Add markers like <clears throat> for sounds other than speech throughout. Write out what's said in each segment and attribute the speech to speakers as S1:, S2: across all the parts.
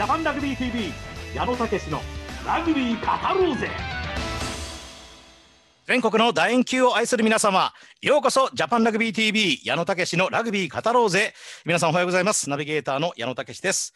S1: ジャパンラグビー TV 矢野武のラグビー語ろうぜ全国の楕円球を愛する皆様ようこそジャパンラグビー TV 矢野武のラグビー語ろうぜ皆さんおはようございますナビゲーターの矢野武です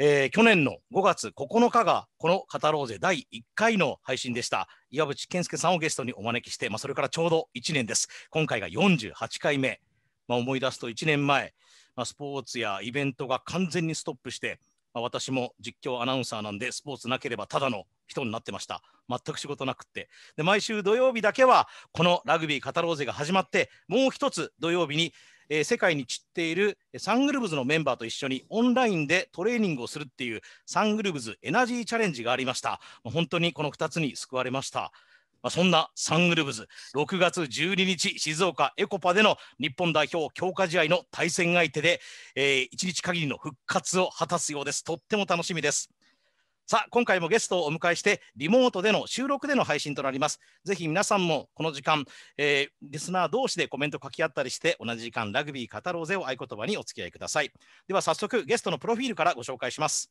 S1: えー、去年の5月9日がこの「語ろうぜ」第1回の配信でした岩渕健介さんをゲストにお招きして、まあ、それからちょうど1年です今回が48回目、まあ、思い出すと1年前、まあ、スポーツやイベントが完全にストップしてまあ、私も実況アナウンサーなんで、スポーツなければただの人になってました。全く仕事なくって。で、毎週土曜日だけは、このラグビーカタローゼが始まって、もう一つ土曜日に、えー、世界に散っているサングルブズのメンバーと一緒にオンラインでトレーニングをするっていうサングルブズエナジーチャレンジがありました。本当にこの2つに救われました。まあ、そんなサングルブズ、6月12日、静岡エコパでの日本代表強化試合の対戦相手で、えー、1日限りの復活を果たすようです。とっても楽しみです。さあ、今回もゲストをお迎えして、リモートでの収録での配信となります。ぜひ皆さんもこの時間、えー、リスナー同士でコメント書き合ったりして、同じ時間、ラグビー語ろうぜを合言葉にお付き合いください。では早速、ゲストのプロフィールからご紹介します。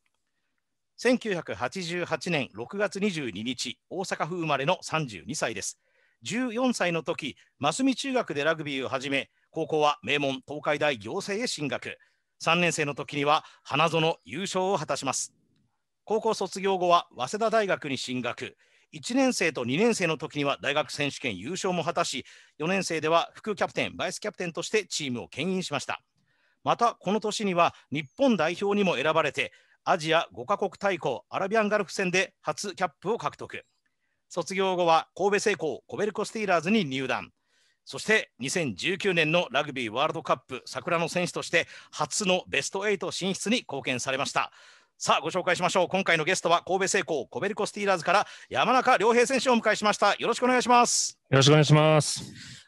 S1: 1988年6月22日、大阪府生まれの32歳です。14歳の時、真澄中学でラグビーを始め、高校は名門東海大行政へ進学。3年生の時には花園優勝を果たします。高校卒業後は早稲田大学に進学。1年生と2年生の時には大学選手権優勝も果たし、4年生では副キャプテン、バイスキャプテンとしてチームを牽引しました。またこの年には日本代表にも選ばれてアジア5カ国対抗アラビアンガルフ戦で初キャップを獲得卒業後は神戸製鋼コベルコスティーラーズに入団そして2019年のラグビーワールドカップ桜の選手として初のベスト8進出に貢献されましたさあご紹介しましょう今回のゲストは神戸製鋼コベルコスティーラーズから山中亮平選手をお迎えしましたよろしくお願いします
S2: よろしくお願いします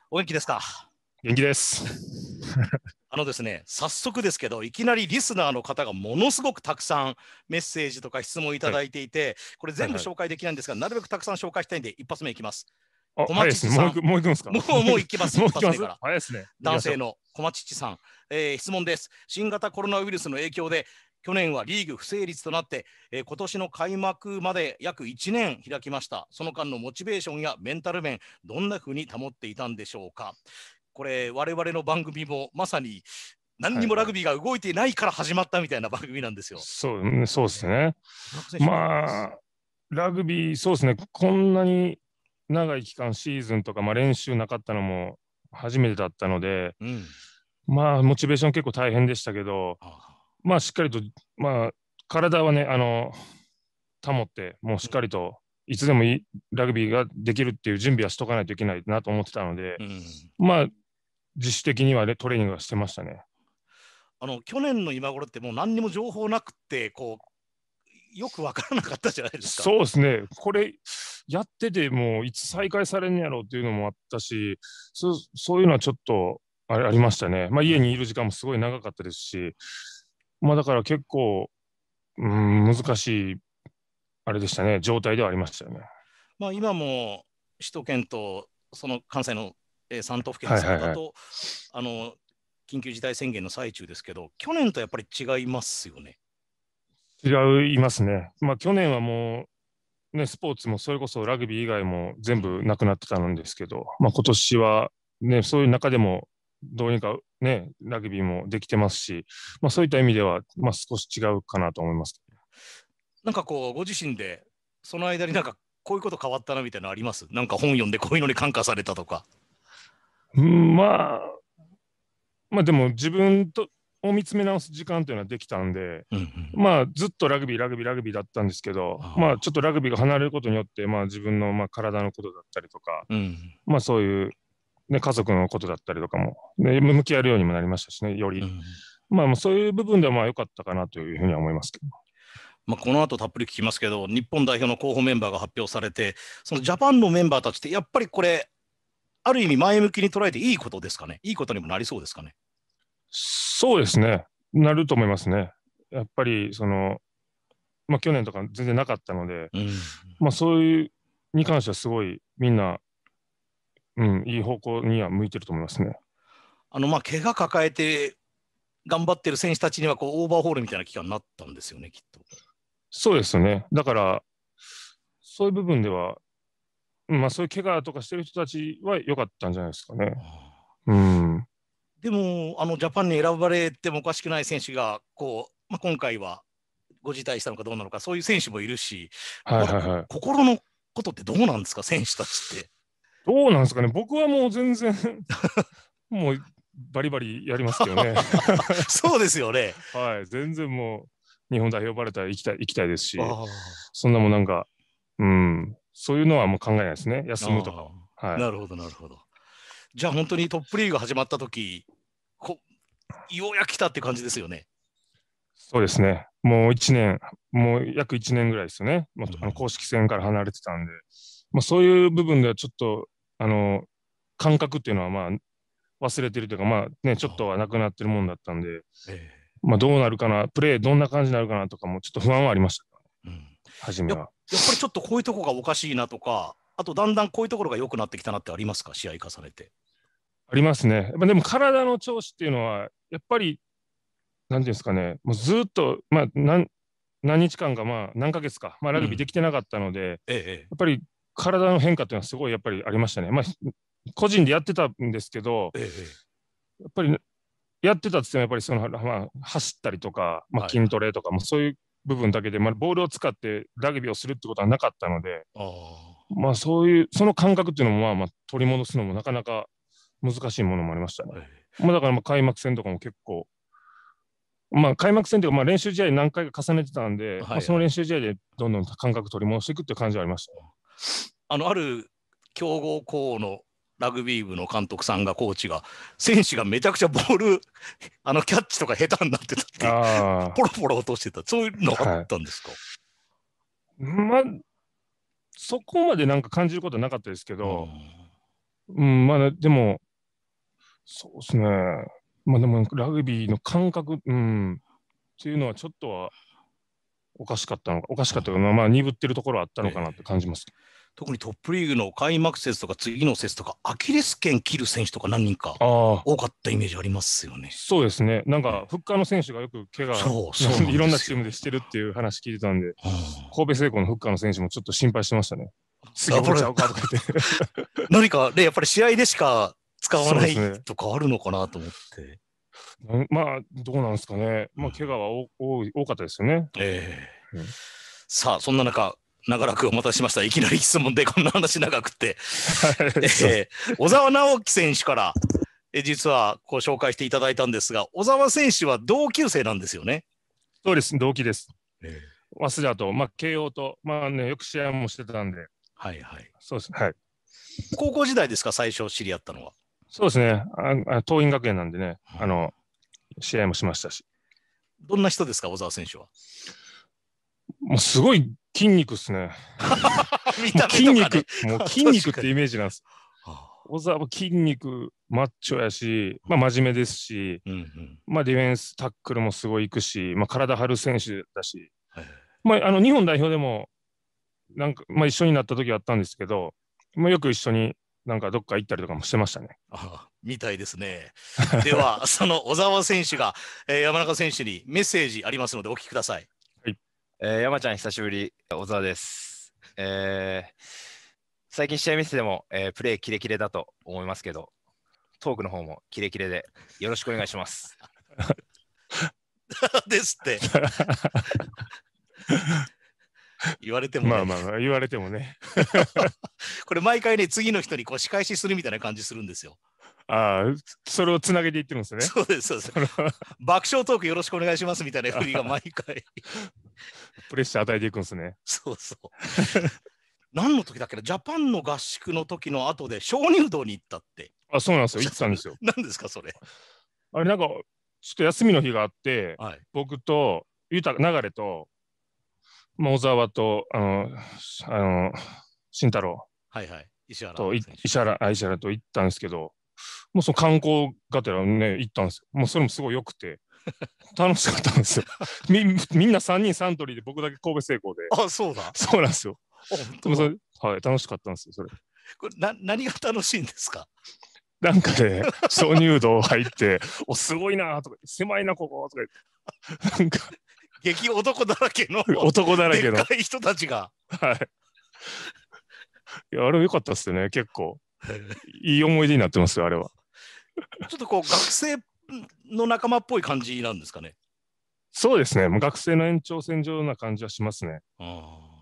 S1: お元気ですか元
S2: 気です。<laughs>
S1: あのですね、早速ですけど、いきなりリスナーの方がものすごくたくさんメッセージとか質問いただいていて、はい、これ全部紹介できないんですが、はいはい、なるべくたくさん紹介したいんで、一発目いきます。小町さん、はい、もう行くんすかもう <laughs> もう行きます。一発目から。早いですね。男性の小町さん、えー、質問です。新型コロナウイルスの影響で、去年はリーグ不成立となって、えー、今年の開幕まで約1年開きました。その間のモチベーションやメンタル面、どんなふうに保っていたんでしょうか。これ我々の番組もまさに何にもラグビーが動いてないから始まったみたいな番組なんですよ。はい、
S2: そうそうですね。まあラグビーそうですねこんなに長い期間シーズンとか、まあ、練習なかったのも初めてだったので、うん、まあモチベーション結構大変でしたけど、まあしっかりと、まあ、体はねあの保ってもうしっかりと、いつでもラグビーができるっていう準備はしとかないといけないなと思ってたので、うん、まあ自主的にはトレーニングはしてましたね。
S1: あの去年の今頃ってもう何にも情報なくてこうよく分からなかったじゃないですか。そう
S2: ですねこれやっててもういつ再開されんやろうっていうのもあったしそそういうのはちょっとあれありましたね、まあ、家にいる時間もすごい長かったですし、
S1: まあ、だから結構、
S2: うん、難しいあれでしたね状態ではありましたよね。
S1: まあ、今も首都圏とその関西のえー、三都府県の作家と、あの緊急事態宣言の最中ですけど、去年とやっぱり違いますよね。
S2: 違いますね。まあ、去年はもう、ね、スポーツもそれこそラグビー以外も全部なくなってたんですけど、まあ、今年は、ね、そういう中でもどうにか、ね、ラグビーもできてますし、まあ、そういった意味では、まあ、少し違うかなと思います。
S1: なんかこう、ご自身で、その間になんかこういうこと変わったなみたいなのありますなんか本読んでこういうのに感化されたとか。
S2: まあ、まあでも自分とを見つめ直す時間というのはできたんで、うんうん、まあずっとラグビーラグビーラグビーだったんですけどまあちょっとラグビーが離れることによって、まあ、自分のまあ体のことだったりとか、うん、まあそういう、ね、家族のことだったりとかも、ね、向き合えるようにもなりましたしねより、うん、まあそういう部
S1: 分ではまあ良かったかなというふうには思いますけど。まあ、この後たっぷり聞きますけど、日本代表の候補メンバーが発表されて、そのジャパンのメンバーたちって、やっぱりこれ、ある意味前向きに捉えていいことですかね、いいことにもなりそうですかね。そ
S2: うですね、なると思いますね。やっぱりその、まあ、去年とか全然なかったので、うん、まあ、そういうに関してはすごいみんな、うん、いい方向には向いてると思いますね。
S1: あのまあ怪我抱えて頑張ってる選手たちにはこうオーバーホールみたいな期間になったんですよね、きっと。
S2: そうですね、だから、そういう部分では、まあ、そういう怪我とかしてる人たちは良かったんじゃないですかね。うん、
S1: でもあの、ジャパンに選ばれてもおかしくない選手がこう、まあ、今回はご辞退したのかどうなのか、そういう選手もいるし、はいはいはい、
S2: 心のことってどうなんですか、選手たちって。どうなんですかね、僕はもう全然 <laughs> もうバリバリやりますけどね。<laughs> そうですよね。はい、全然もう、日本代表バレたら行きたい行きたいですし、そんなもんなんか、うん、そういうのはもう考えないですね、休むとかはい、なるほど、なる
S1: ほど。じゃあ、本当にトップリーグ始まった時こようやく来たって感じですよね。
S2: そうですね、もう1年、もう
S1: 約1年ぐらいですよね、もうあの公式
S2: 戦から離れてたんで、まあ、そういう部分ではちょっと、あの感覚っていうのは、まあ、忘れてるというか、まあね、ちょっとはなくなってるもんだったんで、えー、まあ、どうなるかな、プレーどんな感じになるかなとかも、ちょっと不安はありました、うん初めはや。や
S1: っぱりちょっとこういうとこがおかしいなとか、あとだんだんこういうところが良くなってきたなってありますか、試合重ねて。
S2: ありますね。
S1: まあ、でも体の調子っていうのは、やっぱり、なんていうんで
S2: すかね、もうずっと、まあ、何何日間か、まあ、何ヶ月か、まあ、ラグビーできてなかったので、うんええ、やっぱり体の変化っていうのはすごいやっぱりありましたね。まあ、個人でやってたんですけど、え、やっぱりやってたって言っても、やっぱりその、まあ、走ったりとか、まあ、筋トレとか、もそういう部分だけで、まあ、ボールを使ってラグビーをするってことはなかったので、まあ、そういう、その感覚っていうのも、まあ、取り戻すのもなかなか難しいものもありましたね。はい、まあ、だからまあ開幕戦とかも結構、まあ、開幕戦というか、まあ、練習試合何回か重ねてたんで、はいはいまあ、その練習試合でどんどん感覚取り戻していく
S1: っていう感じはありました。あのある強豪校のラグビー部の監督さんがコーチが選手がめちゃくちゃボールあのキャッチとか下手になってたってポロポロ落としてたそういうのあったんですか、は
S2: い、まあそこまでなんか感じることはなかったですけど、うん、うん、まあでもそうですねまあでもラグビーの感覚、うん、っていうのはちょっとはおかしかったのかおかしかったのか、まあ鈍ってるところはあった
S1: のかなって感じます。えー特にトップリーグの開幕節とか次の節とか、アキレス腱切る選手とか何人か多かったイメージありますよね。そうですね、なんか、復
S2: 活の選手がよく怪我そうそういろんなチームでしてるっていう話聞いてたんで、神戸製鋼の復活の選手もちょっ
S1: と心配してましたね。次取れちゃうかとかって。<laughs> 何かで、やっぱり試合でしか使わない、とかあるのかなと思って。
S2: まあ、どうなんですかね、まあ怪我は多かったですよね。
S1: えーうん、さあ、そんな中、長らくお待たせしました。いきなり質問でこんな話長くて。えー、小沢直樹選手から、え実はご紹介していただいたんですが、小沢選手は同級生なんですよね。そうです、同期です。えー、早稲田と、まあ、慶応と、まあね、よく試合もしてたんで。はいはい。そうですね。はい。高校時代ですか、最初知り合ったのは。
S2: そうですね。あ桐蔭学園なんでね、あの、試合もしましたし。どんな人ですか、小沢選手は。もうすごい筋肉っす <laughs> ね。筋肉、もう筋肉ってイメージなんです。小沢も筋肉マッチョやし、まあ、真面目ですし、うんうん、まあ、ディフェンス、タックルもすごいいくし、まあ、体張る選手だし、まあ、あの日本代表でもなんか、まあ、一緒になった時はあったんですけど、まあ、よく一緒になんかどっか行ったりとかもしてましたね。
S1: ああみたいですね。では、<laughs> その小沢選手が、えー、山中選手にメッセージありますので、お聞きください。えー、山ちゃん、久しぶり。小沢です。えー、最近試合見せても、えー、プレーキレキレだと思いますけど、トークの方もキレキレでよろしくお願いします。<laughs> ですって。<laughs> 言われても、ね、まあまあ、まあ、言われてもね。<laughs> これ毎回ね、次の人にこう仕返しするみたいな感じするんですよ。あそれをつなげていってるんですね。そうです、そうです。爆笑トークよろしくお願いしますみたいなふりが毎回。プレッシャー与えていくんですね。そうそう。何の時だっけな、ジャパンの合宿の時の後で鍾乳洞に行ったって。あ、そうなんですよ。行ってたんですよ。<laughs> 何ですか、それ。あれ、なんか、ちょっと休みの日があって、は
S2: い、僕と、ゆた、流れと、まあ、小沢と、あの、あの、慎太郎。はいはい。石原と石原石原と行ったんですけど、もうその観光がてらね、行ったんですよ。もうそれもすごい良くて。
S1: <laughs> 楽しか
S2: ったんですよ。みみんな3人サントリーで僕だけ神戸成功で。あ、そうだ。そうなんですよ。本当それはい、楽しかったんですよ、それ。これな何が楽しいんですかなんかね、<laughs> 鍾乳洞入って、お、すごいなとか、狭いな、ここ、とか言っ
S1: て。なんか。激男だらけの。<laughs> 男だらけの。人たちが。
S2: はい。いや、あれ良かったっすよね、結構。
S1: <laughs>
S2: いい思い出になってますよ、あれは。
S1: ちょっとこう、学生の仲間っぽい感じなんですかね。
S2: そうですね、学生の延長線上な感じはしますね、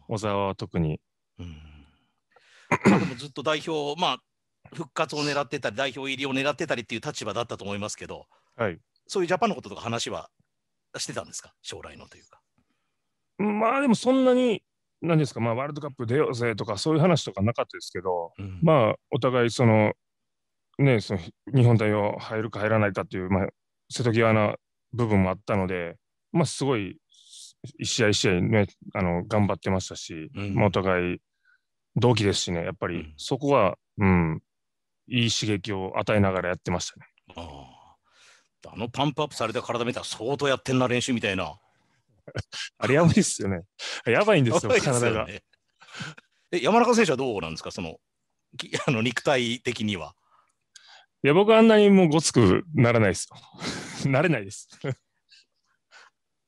S2: 小沢は特に。う
S1: ん、でもずっと代表、まあ、復活を狙ってたり、代表入りを狙ってたりっていう立場だったと思いますけど、はい、そういうジャパンのこととか話はしてたんですか、将来のというか。
S2: まあでもそんなに何ですか、まあ、ワールドカップ出ようぜとかそういう話とかなかったですけど、うん、まあお互いそのねその日本代表入るか入らないかっていう、まあ、瀬戸際な部分もあったので、まあ、すごい一試合一試合ねあの頑張ってましたし、うん、まあ、お互い同期ですしねやっぱりそこは、うん、うん、いい刺激を与えながらやってましたね。
S1: あのパンプアップされた体見たら相当やってんな練習みたいな。<laughs> あれやばいっすよね。やばいんですよ、体が。<laughs> え、山中選手はどうなんですか、その、<laughs> あの肉体的には。
S2: いや、僕あんなにもうごつくならないです
S1: よ。なれないです。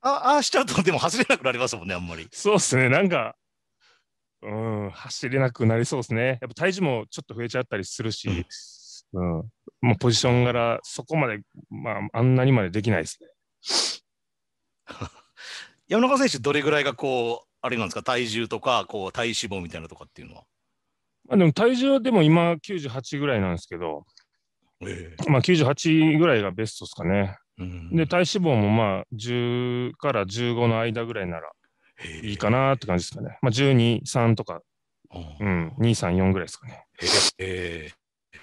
S1: ああしちゃうと、でも走れなくなりますもんね、あんまり。
S2: そうっすね、なんか、うん、走れなくなりそうっすね。やっぱ体重もちょっと増えちゃったりするし、うん、うん、もうポジション柄、そこまで、まあ、あんなにまでできないですね。
S1: 山中選手、どれぐらいがこう、あれなんですか、体重とか、こう体脂肪みたいなとかっていうのは。
S2: まあ、でも体重はでも今98ぐらいなんですけど、えー、まあ98ぐらいがベストですかね。うん、で、体脂肪もまあ10から15の間ぐらいならいいかなって感じですかね。まあ12、3とか、うん、2、3、4ぐらいですかね。
S1: えー、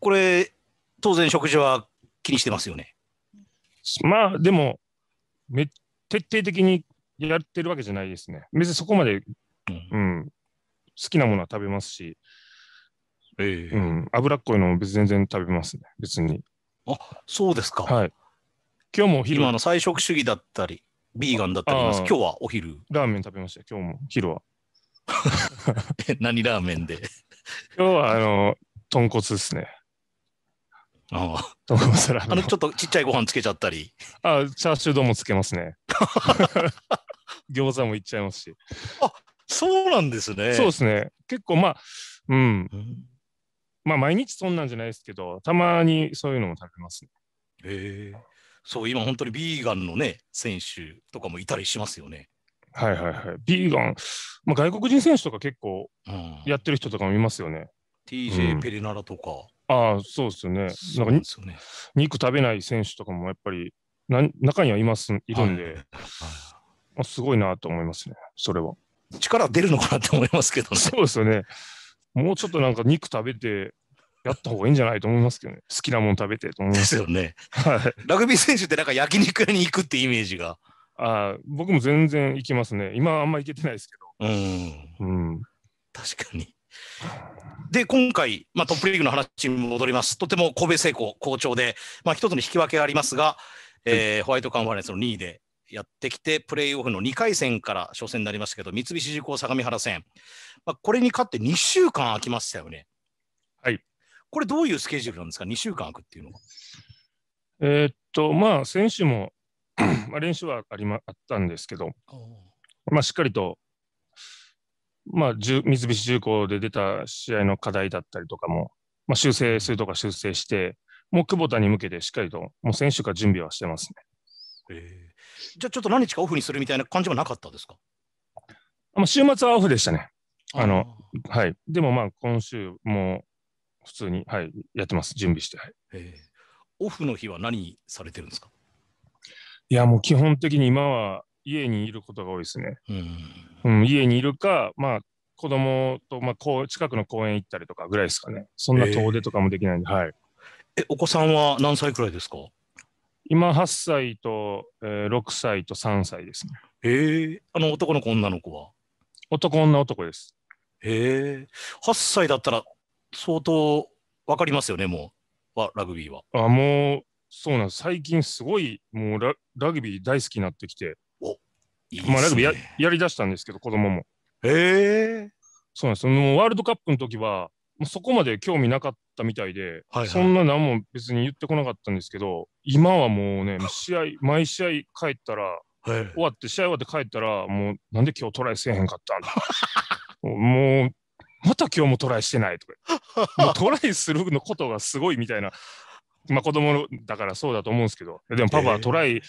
S1: これ、当然食事は気にしてますよね。まあで
S2: も、めっ徹底的にやってるわけじゃないですね。別にそこまで、うん、うん、好きなものは食べますし、ええー、うん、脂っこいのも別全然食べますね、別に。あそうですか。はい。今日もお昼。今の
S1: 菜食主義だったり、ビーガンだったり今日はお昼。
S2: ラーメン食べました、今日も、昼は。
S1: <laughs> 何ラーメンで <laughs> 今日は、あの、豚骨ですね。あああのちょっとちっちゃいご飯つけちゃったり。あ
S2: チャーシュー丼もつけますね。<laughs> 餃子もいっちゃいますし。あそうなんですね。そうですね。結構まあ、うん。まあ、毎日そんな
S1: んじゃないですけど、た
S2: まにそういうのも
S1: 食べますね。へえ。そう、今本当にビーガンのね、選手とかもいたりしますよね。はいはいはい。
S2: ビーガン、まあ、外国人選手とか結構やってる人とかもいますよね。うん、TJ ペレナラとか。ああ、そうですよね。なんか、ね、肉食べない選手とかもやっぱりな中にはいますいるんで、はいあ、すごいなと思いますね、それは。力出るのかなって思いますけどね。そうですよね。もうちょっとなんか肉食べて、やった方がいいんじゃないと思いますけどね。好きなもん食べてと思います。ですよね。はい。ラグビー選手ってなんか焼肉屋に行くってイメージが。ああ、僕も全然行きますね。今あんま行けてないですけ
S1: ど。うん。うん。確かに。で、今回、まあ、トップリーグの話に戻ります。とても神戸製鋼好調で、まあ、一つの引き分けがありますが、えー、ホワイトカンファレンスの2位でやってきて、プレーオフの2回戦から初戦になりましたけど、三菱重工相模原戦、まあ、これに勝って2週間空きましたよね。はい。これ、どういうスケジュールなんですか、2週間空くっていうのは。
S2: えー、っと、まあ、選手も <clears throat> まあ練習はありまあったんですけど、まあ、しっかりとまあ、三菱重工で出た試合の課題だったりとかも、まあ、修正するとか修正して、もう久保田に向けてしっかりと、もう選手から準備はしてます
S1: ね。えー、じゃあ、ちょっと何日かオフにするみたいな感じはなかったですか
S2: まあ週末はオフでした
S1: ね。あのはい、でもまあ今週も普通に、はい、やってます、準備して、はいえー。オフの日は何されてるんですか
S2: いや、もう基本的に今は家にいることが多いですね。うん、うん、家にいるか、まあ、子供とまあこう近くの公園行ったりとかぐらいですかね。そんな遠出とかもできないんで、えー、はい。え、お子さんは何歳くらいですか今8歳と、えー、6歳と3歳ですね。えー、あの男の子、女の子は男、
S1: 女、男です。えー、8歳だったら相当分かりますよね、もう、はラグビーは。
S2: あもう、そうなんです。最近すごい、もうララグビー大好きになってきて。いいね、まあ、ラグビーややりだしたんですけど、子供も。へえ。そうなんですもうワールドカップの時は、そこまで興味なかったみたいで、はいはい、そんな何も別に言ってこなかったんですけど、今はもうね、試合、毎試合帰ったら、はい、終わって、試合終わって帰ったら、もう、なんで今日トライせえへんかったんだ。もう、また今日もトライしてないとか、もうトライするのことがすごいみたいな、まあ子供だからそうだと思うんですけど、でもパパはトライ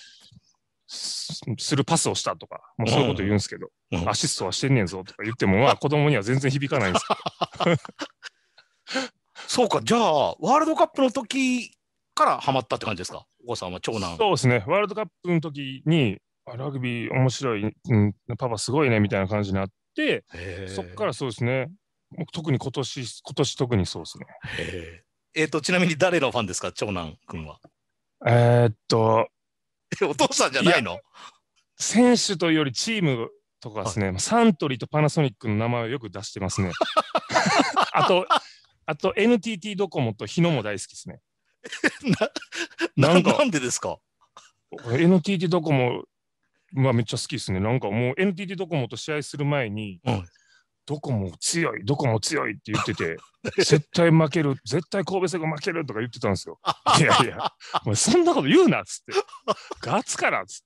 S2: するパスをしたとか、もうそういうこと言うんですけど、うん、アシストはしてんねんぞとか言っても、<laughs> まあ子供には全然響かないんです <laughs>
S1: そうか、じゃあ、ワールドカップの時からハマったって感じですか、お子さんは、長男。そうですね、ワールドカップ
S2: の時に、ラグビー面白い、うん、パパすごいねみたいな感じになって、そっからそうですね、特に今年、今年特にそうですね。
S1: えっ、ー、と、ちなみに誰のファンですか、長男君は。
S2: えー、っと、
S1: お父さんじゃないの選手というよりチームとかですね、
S2: サントリーとパナソニックの名前をよく出してますね。<laughs> あと、あと NTT ドコモと日野も大好きですね。ななんなんでですか ?NTT ドコモはめっちゃ好きですね。なんかもう NTT ドコモと試合する前に、うん、どこも強い、どこも強いって言ってて、<laughs> 絶対負ける、絶対神戸戦が負けるとか言ってたんですよ。<laughs> いやいや、おそんなこと言うなっつって、ガツからっつ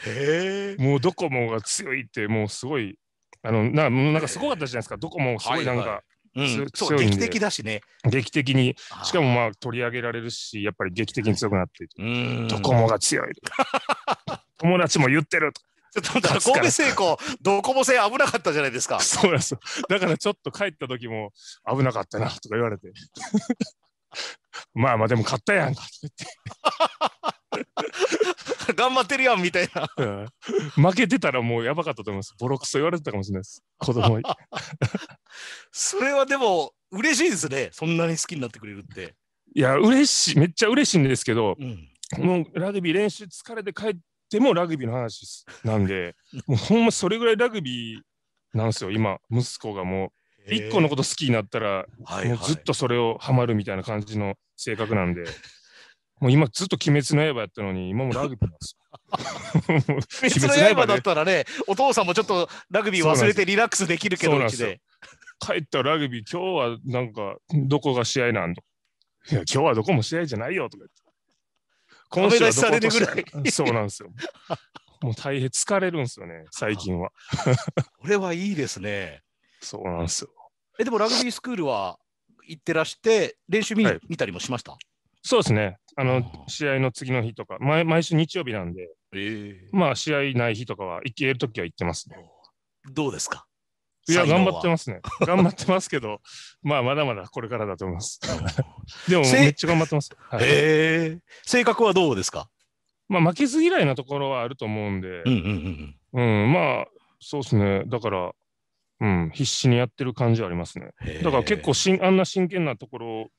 S2: って、へもうどこもが強いって、もうすごい、あのななんかすごかったじゃないですか、どこもすごいなんか。はいはいうん、劇的だしね。劇的に、しかもまあ取り上げられるし、やっぱり劇的に強くなって、ドコモが強い。<laughs> 友達も言ってるとちょっと神戸製鋼、ドコモ製危なかったじゃないですか。そうですだからちょっと帰った時も危なかったなとか言われて。まあまあでも買ったやんかとか言って。頑張ってるやんみたいな、うん、負けてたらもうやばかったと思います。ボロクソ言われてたかもしれないです。子供に。それはでも嬉しいですね。そんなに好きになってくれるって。いや、嬉しい。めっちゃ嬉しいんですけど、うん、もうラグビー練習疲れて帰って。ってもラグビーの話すなんで、<laughs> もうほんまそれぐらいラグビーなんですよ、今、息子がもう、1個のこと好きになったら、もうずっとそれをハマるみたいな感じの性格なんで。<laughs> もう今ずっと鬼滅の刃やったのに、今もラグビーなんですよ。
S1: <laughs> 鬼滅の刃だったらね、お父さんもちょっとラグビー忘れてリラックスできるけど、帰
S2: ったラグビー、今日はなんか、どこが試合なんと。いや、今日はどこも試合じゃないよとか今週はどことされるぐらい。<laughs> そうなんですよ。<laughs> もう大変疲れるんですよね、最近は。<laughs> これはいいですね。そうなんですよ。え、でもラグビースクールは行ってらして、練習見,、はい、見たりもしましたそうですね。あの、試合の次の日とか、毎毎週日曜日なんで、えー、まあ、試合ない日とかは、行ける時は行ってますね。どうですかいや、頑張ってますね。<laughs> 頑張ってますけど、まあ、まだまだこれからだと思います。<laughs> でも、めっちゃ頑張ってます。はい、へえ。性格はどうですかまあ、負けず嫌いなところはあると思うんで、うん、うんうん、まあ、そうですね。だから、うん、必死にやってる感じはありますね。だから結構しん、あんな真剣なところ、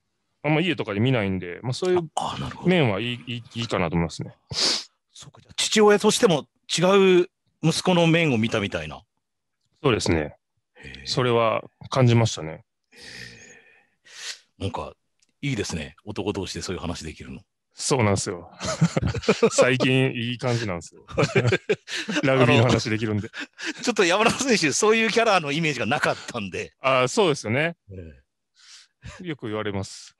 S2: あんま家とかで見ないんで、まあ、そういう面はいいいいかなと思いますね。そうか父
S1: 親としても違う息子の面を見たみたいな。そうですね。それは感じましたね。なんか、いいですね。
S2: 男同士でそういう話できるの。そうなんですよ。<laughs> 最近いい感じなんですよ。<laughs> ラグビーの話できるんで。ちょっと山田選手、そういうキャラのイメージがなかったんで。ああ、そうですよね、えー、よく言われます。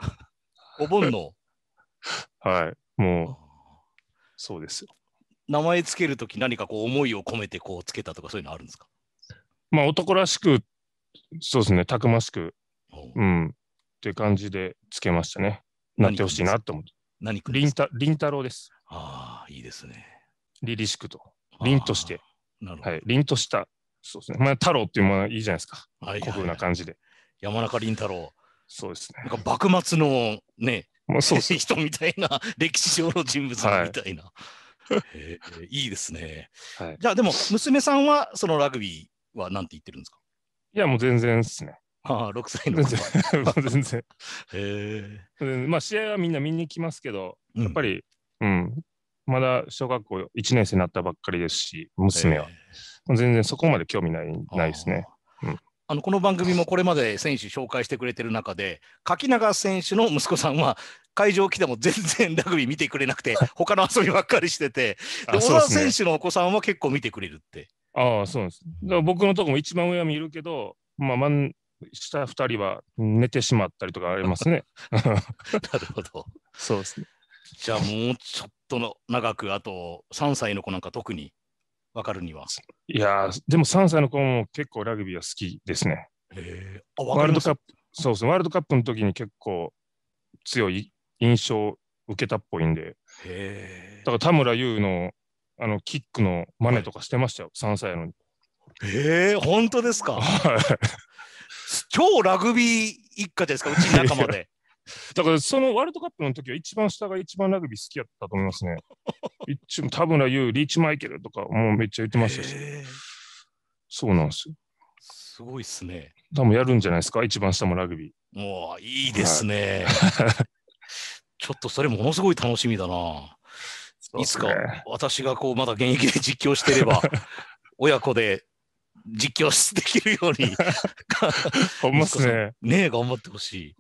S1: お盆の。<laughs> はい、もう、そうですよ。名前つけるとき何かこう思いを込めてこうつけたとかそういうのあるんですか
S2: まあ、男らしく、そうですね、たくましく、うん、っ
S1: ていう感じで
S2: つけましたね。なってほしいなと思って。何くりんたろうです。ああ、いいですね。
S1: 凛々しくと。凛として。なるほど。はい、凛とした。そうですね。まあ、太郎っていうものはいいじゃないですか。はい、古風な感じで。山中凛太郎。そうですね。なんか幕末のね、まあ、そう <laughs> 人みたいな、歴史上の人物みたいな。はい、いいですね。はい、じゃあ、でも、娘さんはそのラグビー。は何て言ってるんですか
S2: いや、もう全然っすね。<laughs> ああ、6歳の子は。全然。<laughs> <laughs>
S1: へ
S2: え。まあ、試合はみんな見に来ますけど、うん、やっぱり、うん、まだ小学校1年生になったばっかりですし、娘は。全然そこまで興味ないないですね。
S1: あのこの番組もこれまで選手紹介してくれてる中で、柿永選手の息子さんは、会場来ても全然ラグビー見てくれなくて、他の遊びばっかりしてて、小沢選手のお子さんは結構見てくれるって。ああ、そうです。
S2: 僕のとこも一番上は見るけど、まあ、真ん下2人は寝てしまったりとかありますね。<laughs> なる
S1: ほど。そうですね。じゃあもうちょっとの長く、あと3歳の子なんか特に分かるには。
S2: いやでも3歳の子も
S1: 結構ラグビーは好きですね。えー、ワールドカ
S2: ップ、そうですね、ワールドカップの時に結構強い印象を受けたっぽいんで、だから田村優のあのキックのマネとかしてましたよ、3歳のに。
S1: ええー、本当ですか。
S2: <laughs> 超ラグビー一家ですか、うちの仲間で。だからそのワールドカップの時は一番下が一番ラグビー好きやったと思いますね。一応田村優、リーチマイケルとかもうめっちゃ言ってましたし。そうなんですよ。すごいっすね。多分やるんじゃないですか、一番下もラグビー。も
S1: ういいです
S2: ね。はい、
S1: ちょっとそれものすごい楽しみだな。いつか私がこうまだ現役で実況してれば、<laughs> 親子で実況できるように <laughs> ほんますね。ねえ、頑張ってほしい。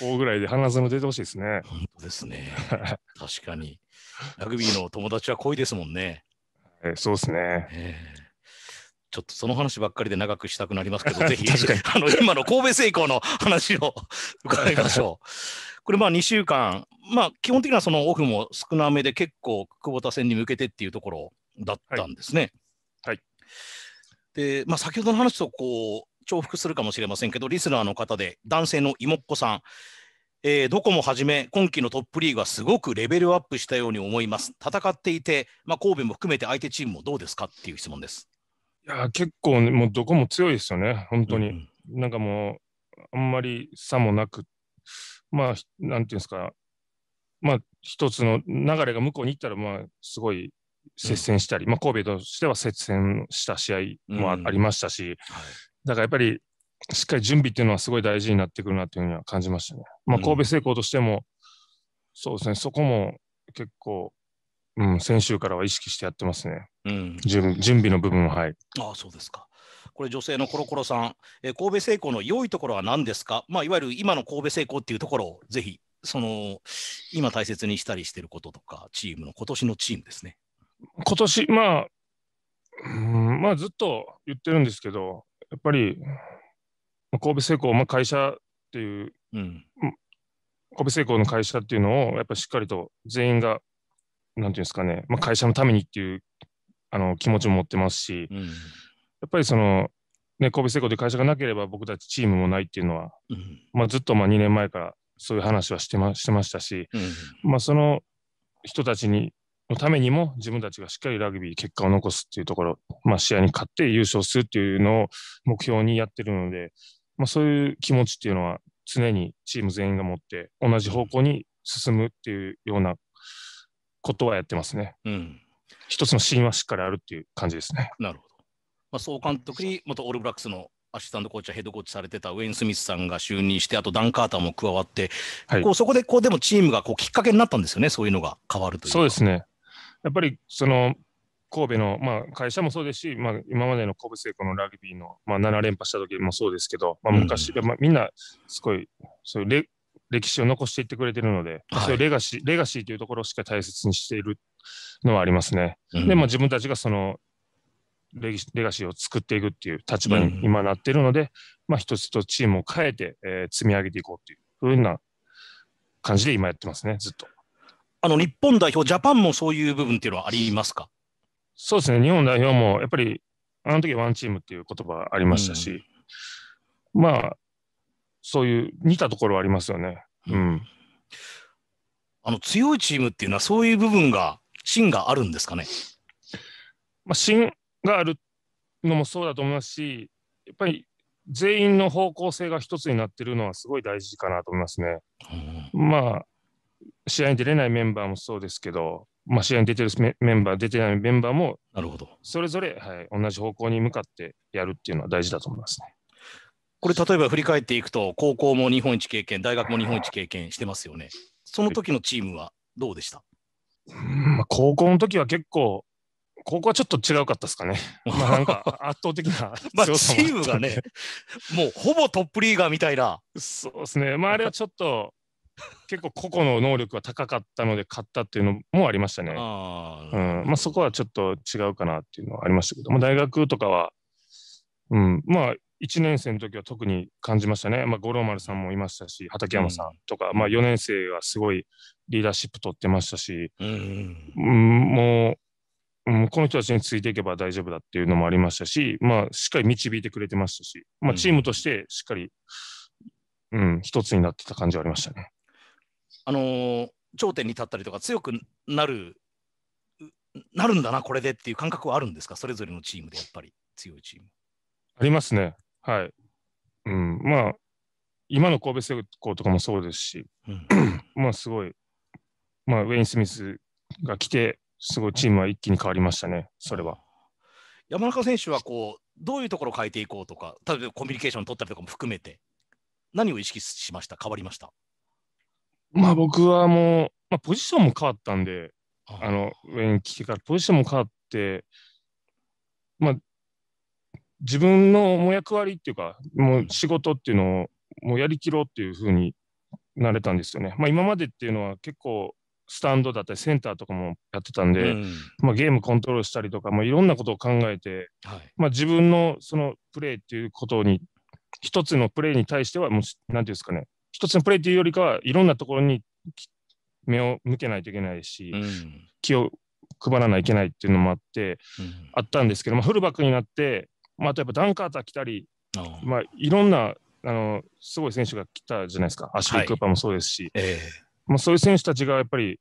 S1: 高校ぐらいで花園出てほしいですね。本当ですね。確かに。ラグビーの友達は濃いですもんね。えそうですね。えーちょっとその話ばっかりで長くしたくなりますけど、<laughs> ぜひ、あの今の神戸製鋼の話を伺いましょう。<laughs> これ、まあ2週間、まあ基本的にはそのオフも少なめで、結構久保田戦に向けてっていうところだったんですね。はい、はい、で、まあ、先ほどの話とこう重複するかもしれませんけど、リスナーの方で、男性のいもっこさん。えー、ドコはじめ今季のトップリーグはすごくレベルアップしたように思います。戦っていて、まあ、神戸も含めて相手チームもどうですかっていう質問です。
S2: や、結構、ね、もうどこも強いですよね、本当に。うんなんかもう、あんまり差もなく、まあ、なんていうんですか、まあ、一つの流れが向こうに行ったら、まあ、すごい接戦したり、うん、まあ、神戸としては接戦した試合もありましたし、んだからやっぱり、しっかり準備っていうのはすごい大事になってくるなというふうには感じましたね。まあ、神戸成功としても、
S1: そうですね、そこも結構、
S2: うん、先週からは意識してやってますね。うん、準備の部分は、はい。
S1: ああ、そうですか。これ、女性のコロコロさん、えー、神戸製鋼の良いところは何ですか、まあ、いわゆる今の神戸製鋼っていうところを、ぜひ、その、今大切にしたりしてることとか、チームの、今年のチームですね。今年、まあ、うん、まあ、ずっと言ってるんですけど、やっぱり、
S2: 神戸製鋼、まあ、会社っていう、うん、神戸製鋼の会社っていうのを、やっぱりしっかりと全員がなんていうんですかね、まあ、会社のためにっていうあの気持ちも持ってますし、うん、やっぱりその、ね、神戸製鋼で会社がなければ僕たちチームもないっていうのは、うん、まあ、ずっとまあ2年前からそういう話はしてましてましたし、うん、まあ、その人たちにのためにも自分たちがしっかりラグビー結果を残すっていうところ、まあ、試合に勝って優勝するっていうのを目標にやってるので、まあ、そういう気持ちっていうのは常にチーム全員が持って同じ方向に進むっていうようなことはやってますね。うん、一つの
S1: 神話しっかりあるっていう感じですね。なるほど。まあ、総監督に元オールブラックスのアシスタントコーチやヘッドコーチされてたウェイン・スミスさんが就任して、あとダン・カーターも加わって、はい、こうそこでこうでもチームがこうきっかけになったんですよね、そういうのが変わるというそうですね。やっぱりその
S2: 神戸の、まあ、会社もそうですし、まあ、今までの神戸製鋼のラグビーの、まあ、7連覇した時もそうですけど、まあ、昔、うん、まあ、みんなすごいそういう歴史を残していってくれてるので、はい、そういうレガシー、レガシーというところをしっかり大切にしているのはありますね。うん、で、まあ、自分たちがそのレレガシーを作っていくっていう立場に今なってるので、うん、まあ、一つとチームを変えて、えー、積み上げていこうっていう、ふううな感じで今やってますね、ずっと。あの日本代表、ジャパンもそういう部分っていうのはありますかそうですね、日本代表もやっぱり、あの時ワンチームっていう言葉ありましたし、
S1: うん、まあ、そういう似たところはありますよね。うん。あの、強いチームっていうのはそういう部分が、芯があるんですかね。
S2: まあ、芯があるのもそうだと思いますし、やっぱり全員の方向性が一つになってるのはすごい大事かなと思いますね。うん、まあ、試合に出れないメンバーもそうですけど、まあ、試合に出てるメンバー、出てないメンバ
S1: ーも、なるほどそれぞれ、はい、同じ方向に向かってやるっていうのは大事だと思いますね。これ例えば振り返っていくと、高校も日本一経験、大学も日本一経験してますよね。その時のチームはどうでした、うん高校の時は結構、
S2: 高校はちょっと違うかったですかね。<laughs> まあなんか圧倒的なまあチームがね、もうほぼトップリーガーみたいな。そうですね。まああれはちょっと結構個々の能力が高かったので勝ったっていうのもありましたね。あうんまあ、そこはちょっと違うかなっていうのはありましたけど、まあ、大学とかはうん、まあ1年生の時は特に感じましたね、まあ、五郎丸さんもいましたし畠山さんとか、うん、まあ、4年生はすごいリーダーシップ取ってましたし、うん、うん、もう、うん、この人たちについていけば大丈夫だっていうのもありましたし、まあ、しっかり導いてくれてましたし、まあ、チ
S1: ームとしてしっかり、
S2: うん、一つになってた感じはありましたね。
S1: あのー、頂点に立ったりとか強くなるなるんだなこれでっていう感覚はあるんですかそれぞれのチームでやっぱり強いチーム。ありますね。はい。
S2: うん、まあ、今の
S1: 神戸製鋼
S2: とかもそうですし、うん、<clears throat> まあすごい、まあ、ウェイン・スミスが来て、すごいチームは一気に変わりましたね、それは。
S1: 山中選手はこうどういうところを変えていこうとか、例えばコミュニケーション取ったりとかも含めて、何を意識しました、変わりました
S2: まあ僕はもう、まあ、ポジションも変わったんで、あ
S1: のウェイン来てからポ
S2: ジションも変わって、まあ、自分のもう役割っていうか、もう仕事っていうのをもうやりきろうっていうふうになれたんですよね。まあ、今までっていうのは結構スタンドだったりセンターとかもやってたんで、うん、まあ、ゲームコントロールしたりとか、まあ、いろんなことを考えて、はい、まあ、自分のそのプレーっていうことに一つのプレーに対してはもう何ていうんですかね一つのプレーっていうよりかはいろんなところに目を向けないといけないし、うん、気を配らないといけないっていうのもあって、うん、あったんですけど、まあ、フルバックになってまあ、やっぱダン・カーター来たり、まあ、いろんなあのすごい選手が来たじゃないですか、アシュリー・クーパーもそうですし、はいえー、まあ、そういう選手たちがやっぱり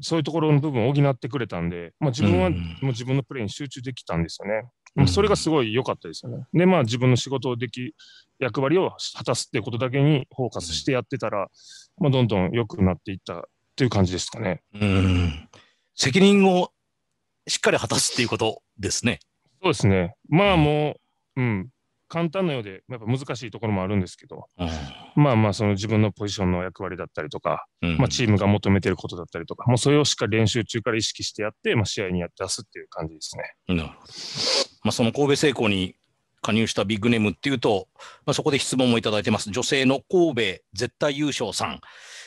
S2: そういうところの部分を補ってくれたんで、まあ、自分はもう自分のプレーに集中できたんですよね。うん、それがすごい良かったですよね。で、まあ自分の仕事をでき、役割を果たすっていうことだけにフォーカスしてやってたら、まあ、どんどん良くなっていったっていう感じですかね。うん。責任をしっかり果たすっていうことですね。そうですね。まあもう、うん、簡単なようで、やっぱ難しいところもあるんですけど、まあまあ、その自分のポジションの役割だったりとか、うん、まあ、チームが求めてることだったりとか、もうそれをしっかり練習中から意識してやって、まあ、試合にやって出すっていう感
S1: じですね。なるほど。まあ、その神戸製鋼に加入したビッグネームっていうと、まあ、そこで質問もいただいてます。女性の神戸絶対優勝さん。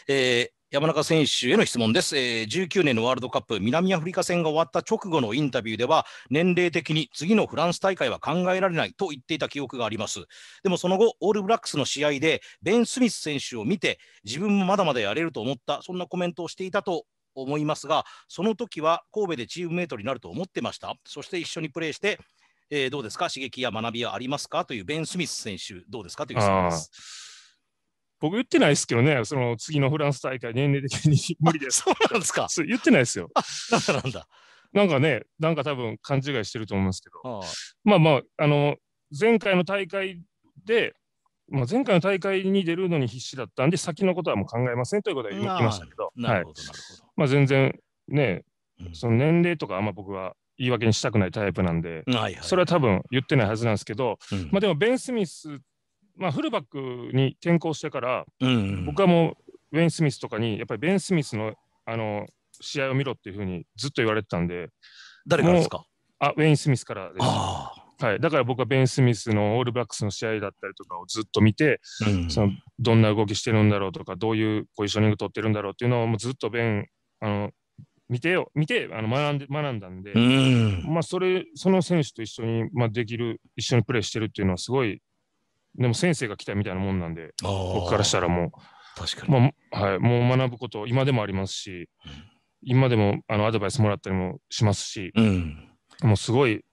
S1: えー山中選手への質問です、えー、19年のワールドカップ南アフリカ戦が終わった直後のインタビューでは年齢的に次のフランス大会は考えられないと言っていた記憶がありますでもその後オールブラックスの試合でベン・スミス選手を見て自分もまだまだやれると思ったそんなコメントをしていたと思いますがその時は神戸でチームメートになると思ってましたそして一緒にプレーしてえー、どうですか刺激や学びはありますかというベン・スミス選手、どうですかという質問で
S2: す。僕言ってないですけどね、その次のフランス大会、年齢的に無理です。そうなんですか言ってないですよ。なんなんだ。なんかね、なんか多分勘違いしてると思いますけど、あまあまあ、あの、前回の大会で、まあ、前回の大会に出るのに必死だったんで、先のことはもう考えませんということは言いましたけど、なるほど、なるほど。まあ、全然ね、その年齢とかあんま僕は言い訳にしたくないタイプなんで、それは多分言ってないはずなんですけど、まあでもベン・スミスまあ、フルバックに転向してから、うんうん、僕はもうウェイン・スミスとかにやっぱりベン・スミスのあの試合を見ろっていうふうにずっと言われてたんで誰からですかあウェイン・スミスからです。はい、だから僕はベン・スミスのオールブラックスの試合だったりとかをずっと見て、うん、そのどんな動きしてるんだろうとかどういうポジショニング取ってるんだろうっていうのをもうずっとベンあの見てよ見てあの学んで学んだんで、うん、まあ、それその選手と一緒に、まあ、できる一緒にプレーしてるっていうのはすごいでも先生が来たみたいなもんなんで、僕からしたらもう、確かに、まあはい、もう学ぶこと今でもありますし、うん、今でもあのアドバイスもらったりもしますし、うん、
S1: もうすごい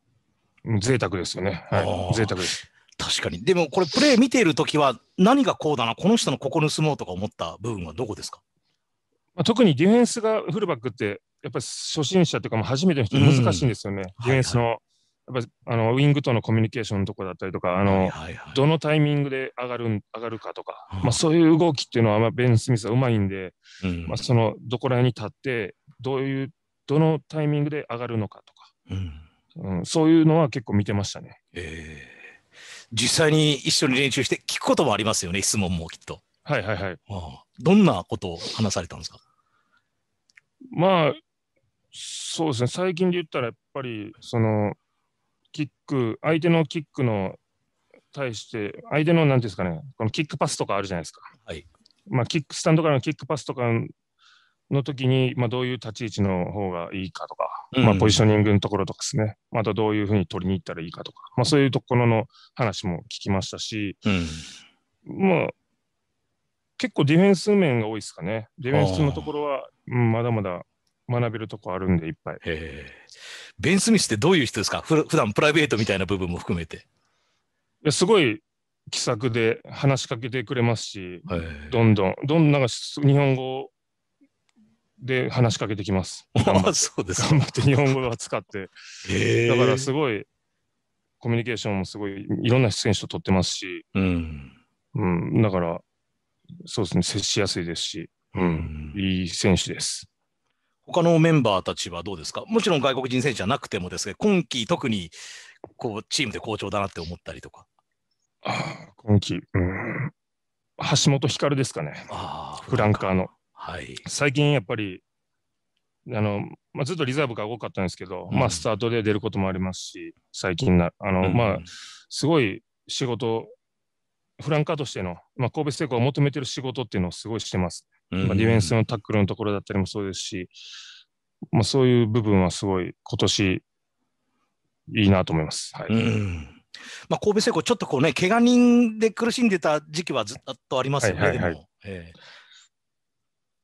S1: 贅沢ですよね。はい、贅沢です。確かに。でもこれプレー見ているときは何がこうだな、この人のここ盗もうとか思った部分はどこですか、
S2: まあ、特にディフェンスがフルバックってやっぱり初心者というかも初めての人難しいんですよね。うん、ディフェンスの、はいはいやっぱあのウィングとのコミュニケーションのとこだったりとか、あの、はいはいはい、どのタイミングで上がる上がるかとか、うん、まあ、そういう動きっていうのは、まあ、ベン・スミスはうまいんで、うん、まあ、そのどこら辺に立って、どういう、どのタイミングで上がるのかとか、う
S1: んうん、そういうのは結構見てましたね。えー、実際に一緒に練習して、聞くこともありますよね、質問もきっと。はいはいはい。ああどんなことを話されたんですかま
S2: あ、そうですね、最近で言ったら、やっぱり、その、キック、相手のキックの対して、相手のなんですかね、このキックパスとかあるじゃないですか。はい。まあ、キックスタンドからのキックパスとかの時に、まあ、どういう立ち位置の方がいいかとか、うん、まあ、ポジショニングのところとかですね、またどういうふうに取りに行ったらいいかとか、まあ、そういうところの話も聞きましたし、うん、まあ、結構ディフェンス面が多いですかね。ディフェンスのところは、うん、まだまだ学べるとこあるんで、いっぱい。ベン・スミス
S1: ってどういう人ですかふ普段プライベートみたいな部分も含めて。い
S2: やすごい気さくで話しかけてくれますし、はい、どんどん、どんなんか日本語で話しかけてきます。そうです頑張って日本語を使って。えー、だからすごい、コミュニケーションもすごい、いろんな出演者とってますし、う
S1: ん、うん、だから、そうですね、接しやすいですし、うん、うん、いい選手です。他のメンバーたちはどうですかもちろん外国人選手じゃなくてもですけど、今季特にこうチームで好調だなって思ったりとか。
S2: あ今季、うん、橋本光ですかね、あフラン
S1: カーの。はい、
S2: 最近やっぱりあの、まあ、ずっとリザーブが多かったんですけど、うん、まあ、スタートで出ることもありますし、最近なあの、うん、まあ、すごい仕事、フランカーとしての、まあ、神戸製鋼を求めてる仕事っていうのをすごいしてます。まあ、ディフェンスのタックルのところだったりもそうですし、まあ、そういう部分はすごい今年いいなと思います。はい
S1: まあ、神戸製鋼、ちょっとこうね、怪我人で苦しんでた時期はずっとありますよね。はいはいはい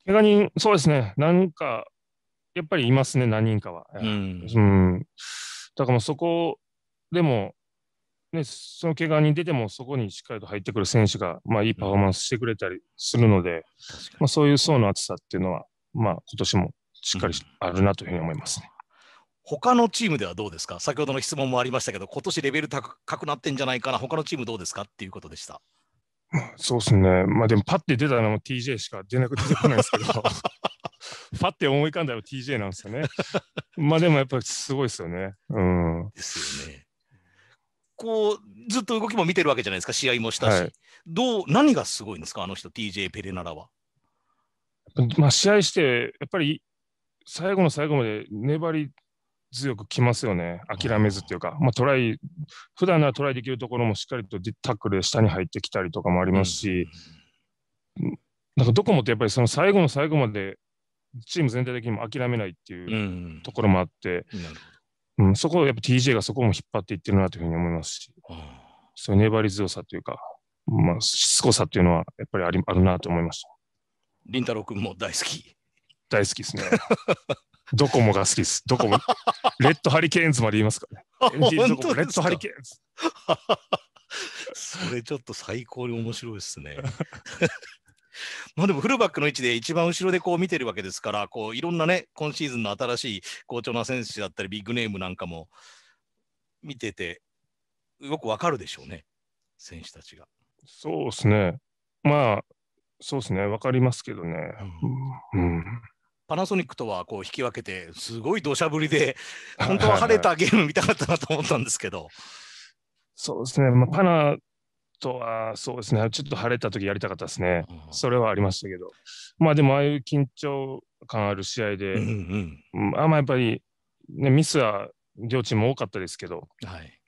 S1: 怪我
S2: 人、そうですね、なんか、やっぱりいますね、何人かは。うん、うん、だからそこでも、ね、その怪我に出てもそこにしっかりと入ってくる選手が、まあ、いいパフォーマンスしてくれたりするので、まあ、そういう層の厚さっていうのは、まあ、今年もしっかりあるなというふうに思いますね。
S1: 他のチームではどうですか先ほどの質問もありましたけど、今年レベル高くなってんじゃないかな、他のチームどうですかっていうことでした。
S2: そうですね、まあでも、パッて出たのも TJ しか出なく出てこないですけど、<laughs> パッて思い浮かんだら TJ なんですよね。まあでもやっぱりすごいですよね。
S1: うん、
S2: ですよね。
S1: こう、ずっと動きも見てるわけじゃないですか、試合もしたし。はい、どう、何がすごいんですか、あの人、TJ ペレナラは。
S2: まあ、試合して、やっぱり最後の最後まで粘り強くきますよね、諦めずっていうか、まあ、トライ、普段ならトライできるところもしっかりとタックルで下に入ってきたりとかもありますし、うん、なんかどこもってやっぱりその最後の最後までチーム全体的にも諦めないっていうところもあって、うん、うん、そこをやっぱ TJ がそこも引っ張っていってるなというふうに思いますし、そういう粘り強さというか、まあ、しつこさというのはやっぱりありあるなと思いました。
S1: 凛太郎君も大好き大好きですね。
S2: ドコモが好きです。ドコモ。<laughs> レッドハリケーンズまで言いますか
S1: らね。レッドハリケーンズ。<laughs> それちょっと最高に面白いですね。<laughs> まあでもフルバックの位置で一番後ろでこう見てるわけですから、こういろんなね、今シーズンの新しい好調な選手だったり、ビッグネームなんかも見てて、よくわかるでしょうね、選手たちが。そうです
S2: ね。まあ、そうですね、わかりますけどね。うん、うん
S1: パナソニックとはこう引き分けて、すごい土砂降りで、本当は晴れたゲーム見たかったなと思ったんですけど。はいはい、そ
S2: うですね、まあ、パナとはそうですね、ちょっと晴れた時やりたかったですね、それはありましたけど、まあでも、ああいう緊張感ある試合で、うんうん、あまあやっぱり、ね、ミスは両チーム多かったですけど、はい、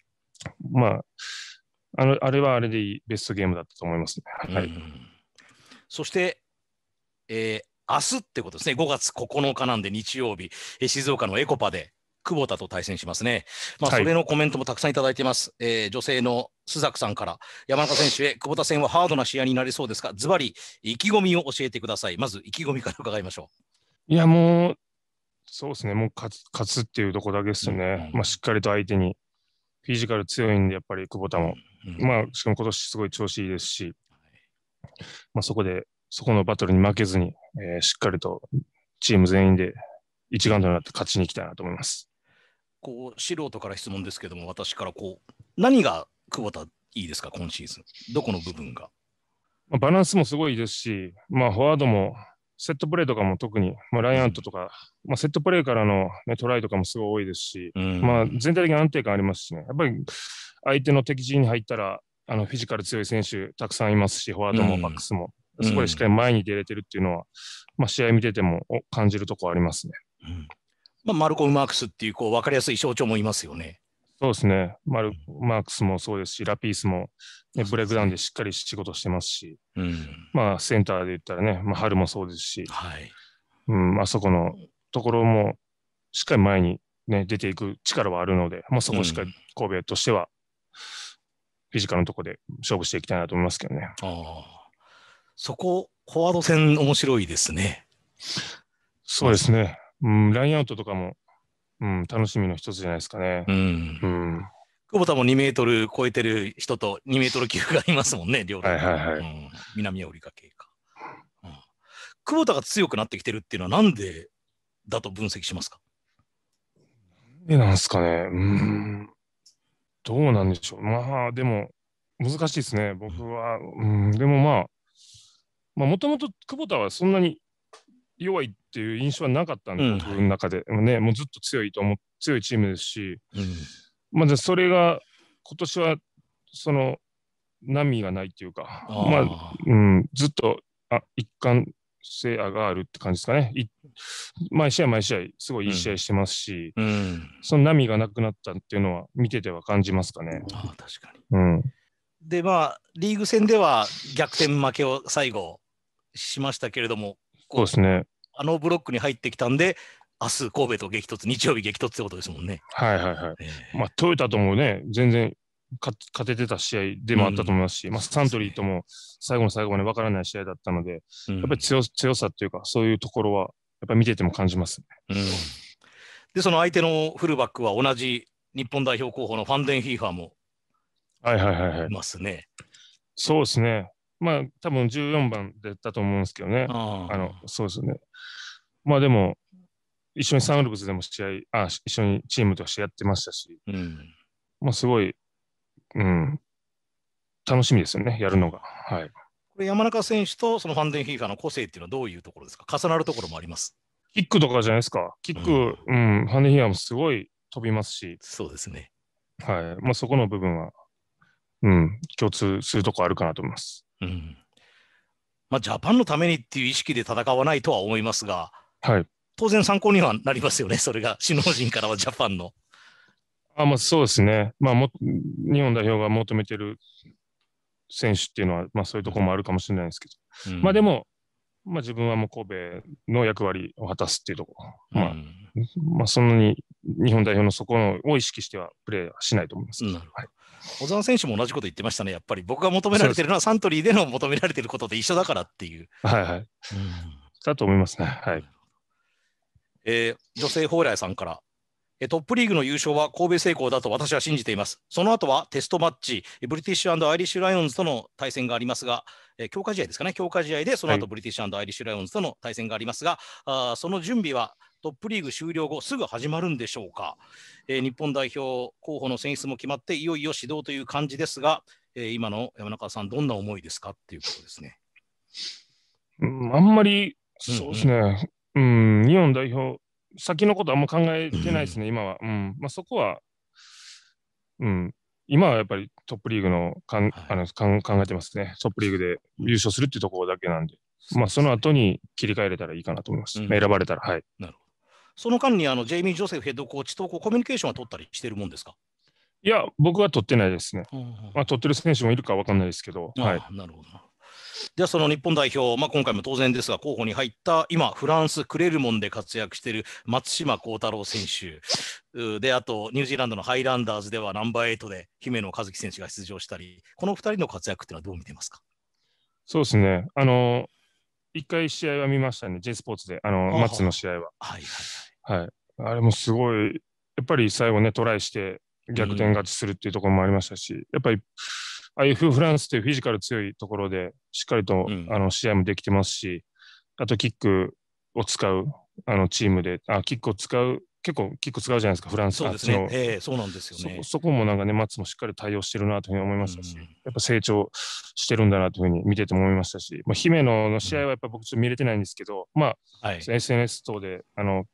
S2: まああの、あれはあれでいいベストゲームだったと思いますね。はい、うん、
S1: そして、えー、明日ってことですね、5月9日なんで日曜日、えー、静岡のエコパで久保田と対戦しますね。まあ、それのコメントもたくさんいただいてます。はい、えー、女性の須作さんから山中選手へ久保田戦はハードな試合になりそうですが、ズバリ意気込みを教えてください。まず意気込みから伺いましょ
S2: う。いや、もう、そうですね、もう勝つ勝つっていうとこだけですね、うん、まあ、しっかりと相手に、フィジカル強いんで、やっぱり久保田も、うん、まあ、しかも今年すごい調子いいですし、まあ、そこで、そこのバトルに負けずに、えー、しっかりとチーム全員で一丸となって勝ちに行きたいなと思います。
S1: こう素人から質問ですけども、私からこう何が久保田、いいですか、今シーズン。どこの部分が。バランスもすごいですし、まあ、フォワードもセットプレーとか
S2: も特に、まあ、ラインアウトとか、うん、まあ、セットプレーからの、ね、トライとかもすごい多いですし、うん、まあ、全体的に安定感ありますしね、やっぱり相手の敵陣に入ったら、あのフィジカル強い選手たくさんいますし、フォワードもバックスも、うん、そこでしっかり前に出れてるっていうのは、まあ、試合見てても感じるところありますね。
S1: まあ、マルコム・マークスっていうこう分かりやすい象徴もいますよね。
S2: そうですね。マルマークスもそうですし、ラピースも、ね、ブレイクダウンでしっかり仕事してますし、うん、まあ、センターで言ったらね、まあ、春もそうですし、はい、うん、あそこのところも、しっかり前に、ね、出ていく力はあるので、まあ、そこしっかり神戸としては、フィジカルのところで勝負していきたいなと思いますけどね。うん、あそこ、フォワード戦、面白いですね。
S1: そうですね。うん、ラインアウトとかもうん、楽しみの一つじゃないですかね。うん。うん、久保田も2メートル超えてる人と2メートル級がいますもんね、両方。はいはいはい。うん、南アフリカ系か、うん。久保田が強くなってきてるっていうのはなんでだと分析しますか
S2: でなんですかね。うん。どうなんでしょう。まあ、でも、難しいですね。僕は。うん、でもまあ、まあ、もともと久保田はそんなに弱いっていう印象はなかったんで、うん、僕の中で、ね、もうずっと強いと思強いチームですし、うん、まあ、じゃそれが今年はその波がないっていうかまあうん、ずっとあ一貫性があるって感じですかね。毎試合毎試合、すごいいい試合してますし、うんうん、その波がなくなったっていうのは、見てては感じますかね。あ確かに、うん、
S1: で、まあ、リーグ戦では逆転負けを最後しましたけれども、構、ね、あのブロックに入ってきたんで、明日神戸と激突、日曜日激突ってことですもんね。
S2: はいはいはい。えー、まあ、トヨタともね、全然勝ててた試合でもあったと思いますし、うん、まあ、サントリーとも最後の最後まで分からない試合だったので、うん、やっぱり強強さというか、そういうところは、やっぱり見てても感じます、ね、うん、
S1: で、その相手のフルバックは同じ日本代表候補のファンデンヒーファーも、
S2: ね、はいはいはい、はい。ますね。そうですね。まあ、多分14番だったと思うんですけどね。あの、そうですね。まあでも、一緒にサンウルブスでも試合、あ、一緒にチームとしてやってましたし、うん、まあすごい、うん、楽しみですよね、やるのが。はい。こ
S1: れ山中選手とそのファンデンヒーファーの個性っていうのはどういうところですか重なるところもあります。
S2: キックとかじゃないですか。キック、うん、うん、ファンデンヒーファーもすごい飛びますし。そ
S1: うですね。はい。まあそこの部分は、うん、共通するとこあるかなと思います。うん。まあ、ジャパンのためにっていう意識で戦わないとは思いますが、はい、当然参考にはなりますよね、それが、首脳陣からはジャパンの。
S2: あまあ、そうですね、まあも、日本代表が求めてる選手っていうのは、まあ、そういうところもあるかもしれないですけど、うん、まあでも、まあ、自分はもう神戸の役割を果たすっていうところ、まあ、うん、まあそんなに日本代表のそこを意識してはプレーはしないと思います。はい
S1: 小沢選手も同じこと言ってましたね、やっぱり僕が求められてるのはサントリーでの求められてることで一緒だからっていう。
S2: はいはい。うん、だと思いますね。は
S1: い。えー、女性蓬莱さんから、えトップリーグの優勝は神戸製鋼だと私は信じています。その後はテストマッチ、ブリティッシュアイリッシュ・ライオンズとの対戦がありますが、え強化試合ですかね、強化試合で、その後ブリティッシュアイリッシュ・ライオンズとの対戦がありますが、はい、あその準備はトップリーグ終了後すぐ始まるんでしょうか、えー、日本代表候補の選出も決まっていよいよ指導という感じですが、えー、今の山中さんどんな思いですかっていうことですね。
S2: うん、あんまりそうですね、うん、うんうん、日本代表先のことあんま考えてないですね、今は。うんまあ、そこは、うん、今はやっぱりトップリーグのかん、はい、あのかん考えてますね、トップリーグで優勝するっていうところだけなんで、まあ、その後に切り替えれたらいいかなと思います、うん、選ばれたら。はい、なるほ
S1: その間にあのジェイミー・ジョセフヘッドコーチとこうコミュニケーションは取ったりしてるもんですか
S2: いや、僕は取ってないですね。うんまあ、取ってる選手もいるか分かんないですけど。は
S1: い、なるほど。ではその日本代表、まあ、今回も当然ですが、候補に入った今、フランス・クレルモンで活躍している松島幸太郎選手で、あとニュージーランドのハイランダーズではナンバー8で姫野和樹選手が出場したり、この2人の活躍っていうのはどう見てますか
S2: そうですね、
S1: あの一回試合は見ましたね、J スポーツで、あの、松の試
S2: 合は。はいはい、あれもすごい、やっぱり最後ね、トライして逆転勝ちするっていうところもありましたし、やっぱり、ああいうフランスというフィジカル強いところで、しっかりと、うん、あの試合もできてますし、あとキックを使うあのチームであ、キックを使う結構キック使うじゃないですか、フランスそうですね、えそうなんですよそ。こもなんかね、松もしっかり対応してるなというふうに思いましたし、うん、やっぱ成長してるんだなというふうに見てて思いましたし、まあ、姫野の試合はやっぱ僕ちょっと見れてないんですけど、うん、まあ、はい、SNS 等で、あの、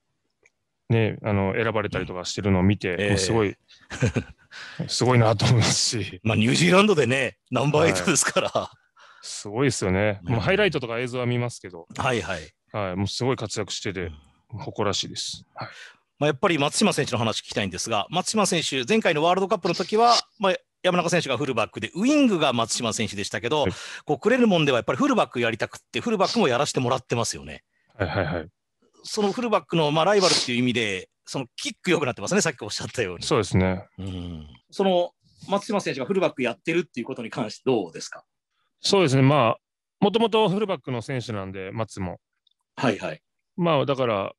S2: ね、あの選ばれたりとかしてるのを見て、うんえー、すごい、<laughs> すごいなと思いますし。まあ、ニュージーランドでね、ナンバーエイですから、はい。すごいですよね。もうハイライトとか映像は見ますけど、はいはい。はい、もうすごい活
S1: 躍してて、誇らしいです。はいまあ、やっぱり松島選手の話聞きたいんですが、松島選手、前回のワールドカップの時は、まあ、山中選手がフルバックで、ウイングが松島選手でしたけど、はい、こうくれるもんではやっぱりフルバックやりたくって、フルバックもやらせてもらってますよね。はいはいはい、そのフルバックの、まあ、ライバルっていう意味で、そのキック良くなってますね、さっきおっしゃったように。そうです
S2: ね、うん、
S1: その松島選手がフルバックやってるっていうことに関して、どうですか
S2: そうですね、まあ、もともとフルバックの選手なんで、松も。はいはい。まあ、だから、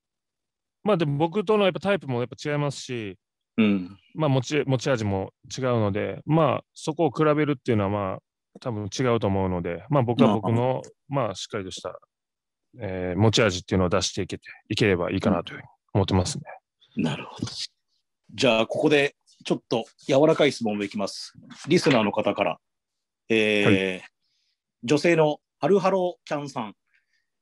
S2: まあでも僕とのやっぱタイプもやっぱ違いますし、うん、まあ持ち持ち味も違うので、まあそこを比べるっていうのはまあ多分違うと思うので、まあ僕は僕の、まあしっかりとした、えー、持ち味っていうのを出していけていければいいかなというふうに思ってますね。なるほ
S1: ど。じゃあここでちょっと柔らかい質問もいきます。リスナーの方から、えー、はい、女性のハルハロちゃんさん。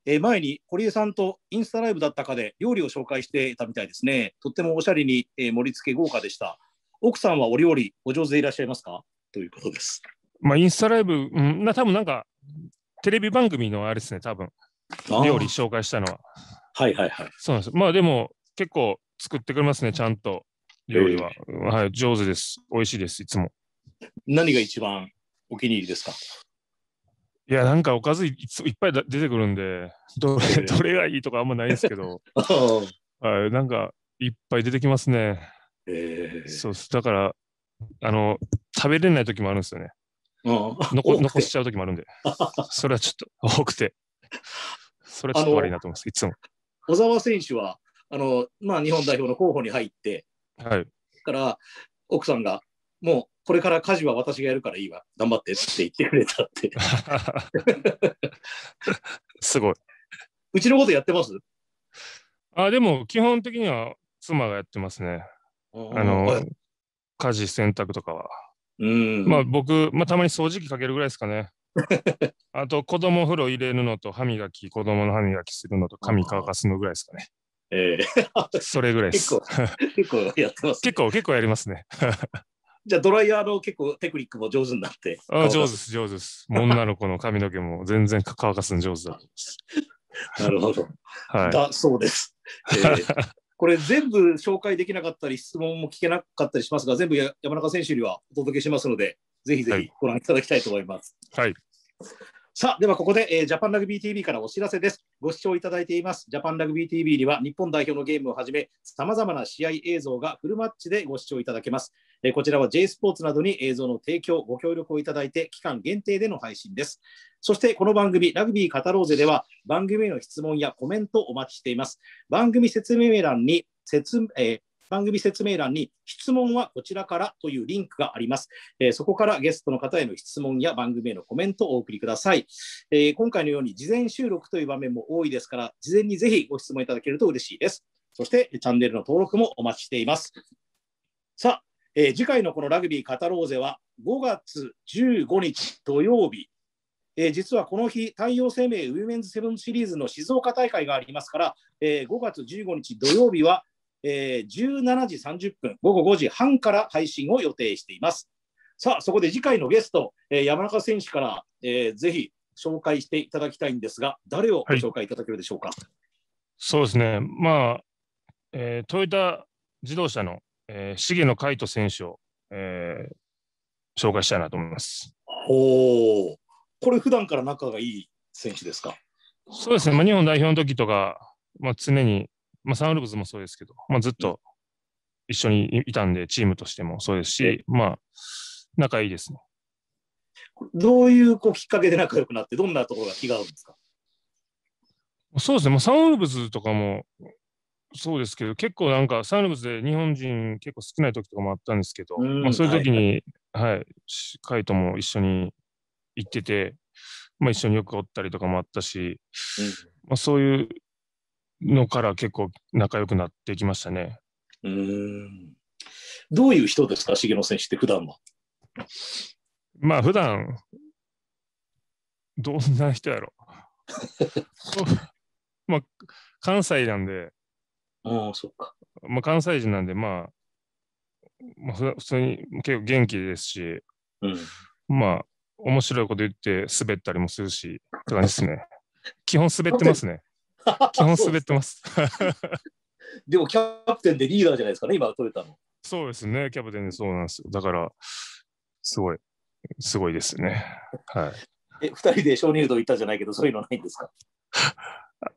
S1: え前に堀江さんとインスタライブだったかで料理を紹介してたみたいですね。とってもおしゃれに、え盛り付け豪華でした。奥さんはお料理お上手でいらっしゃいますかということです。
S2: まあ、インスタライブ、うん、な多分なんかテレビ番組のあれですね、多分料理紹介したのは。はいはいはい。そうなんです。まあでも結構作ってくれますね、ちゃんと料理は。えー、はい、上手です。美味しいです、いつも。何が一番お気に入りですかいや、なんかおかずいいっぱい出てくるんで、どれ <laughs> どれがいいとかあんまないんですけど、<laughs> はい、なんかいっぱい出てきますね。えー、そうだから、あの、食べれない時もあるんですよね。
S1: 残残しち
S2: ゃう時もあるんで、<laughs> それはちょっと多くて、それはちょっと悪いなと思います、いつも。
S1: 小沢選手は、あのまあ、日本代表の候補に入って、はい、から奥さんが、もうこれから家事は私がやるからいいわ、頑張ってって言ってくれたって。すごい。うちのことやってます
S2: あでも、基本的には妻がやってますね。あの、家事、洗濯とかは。うんまあ僕、まあ、たまに掃除機かけるぐらいですかね。<laughs> あと子供風呂入れるのと歯磨き、子供の歯磨きするのと髪乾かすのぐらいですかね。えー、それぐらいです。結構、結構やってます、ね、結構、結構やりますね。
S1: じゃあドライヤーの結構テクニックも上手になって。あ上手です、上手です。女
S2: の子の髪の毛も全然乾かすの上手だと思います。
S1: <laughs> なるほど。はい、だそうです。えー <laughs> これ全部紹介できなかったり、質問も聞けなかったりしますが、全部山中選手にはお届けしますので、ぜひぜひご覧いただきたいと思います。はい、はいさあ、ではここで、えー、ジャパンラグビー TV からお知らせです。ご視聴いただいています、ジャパンラグビー TV には、日本代表のゲームをはじめ、さまざまな試合映像がフルマッチでご視聴いただけます。えー、こちらは J スポーツなどに映像の提供、ご協力をいただいて、期間限定での配信です。そして、この番組、ラグビー語ろうぜでは、番組への質問やコメントをお待ちしています。番組説明欄に説、えー番組説明欄に質問はこちらからというリンクがあります。えー、そこからゲストの方への質問や番組へのコメントをお送りください、えー、今回のように事前収録という場面も多いですから、事前にぜひご質問いただけると嬉しいです。そしてチャンネルの登録もお待ちしています。さあ、えー、次回のこのラグビー語ろうぜは5月15日土曜日。えー、実はこの日、太陽生命ウィメンズセブンシリーズの静岡大会がありますから、えー、5月15日土曜日はえー、17時30分、午後5時半から配信を予定しています。さあ、そこで次回のゲスト、えー、山中選手から、えー、ぜひ紹介していただきたいんですが、誰をご紹介いただけるでしょうか。はい、そ
S2: うですね、まあ、えー、トヨタ自動車の、えー、重野海人選手を、えー、紹介したいなと思います。
S1: おお、これ、普段から仲がいい選手ですか。
S2: そうですね、まあ、日本代表の時とか、まあ、常にまあ、サンウルブズもそうですけど、まあ、ずっと一緒にいたんで、チームとしてもそうですし、まあ、仲いいですね。
S1: どういうこうきっかけで仲良くなって、どんなところが気が合うんですか
S2: そうですね、まあ、サンウルブズとかもそうですけど、結構なんか、サンウルブズで日本人結構少ない時とかもあったんですけど、まあ、そういう時に、はい、はい、カイトも一緒に行ってて、まあ、一緒によくおったりとかもあったし、うん、まあ、そういうのから結構仲良くなってきましたね。
S1: うんどういう人ですか、重野選手って普段は。
S2: まあ、普段どんな人やろ。<laughs> まあ、関西なんで、あそっかまあ、関西人なんで、まあ、まあ、普通に結構元気ですし、うん、まあ、面白いこと言って滑ったりもするし、って感じですね。基本滑ってますね。<laughs> 基本滑ってます。
S1: でもキャプテンでリーダーじゃないですかね、今、取れたの。
S2: そうですね、キャプテンでそうなんですよ。だから、すごい、すごいですね。は
S1: い、え、2人で鍾乳洞行ったじゃないけど、そういうのないんですか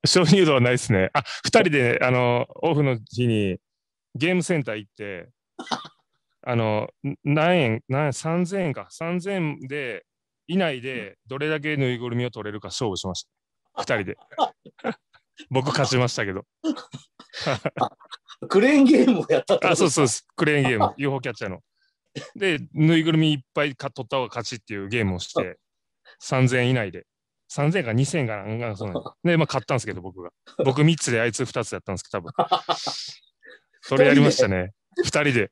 S2: 鍾乳洞はないですね。あ、2人で、あの、オフの日にゲームセンター行っ
S1: て、<laughs>
S2: あの、何円、何円、3000円か、3000円で、以内で、どれだけぬいぐるみを取れるか勝負しました。2人で。<laughs> <laughs> 僕勝ちましたけど。
S1: <laughs> クレーンゲームを
S2: やったあ、そうそうです。クレーンゲーム、UFO <laughs> キャッチャーの。で、ぬいぐるみいっぱいか取った方が勝ちっていうゲームをして、3000以内で。3000か2000かなんか、そうなんで、まあ、買ったんですけど、僕が。僕3つで、あいつ2つやったんですけど、多分。それやりましたね。2人で。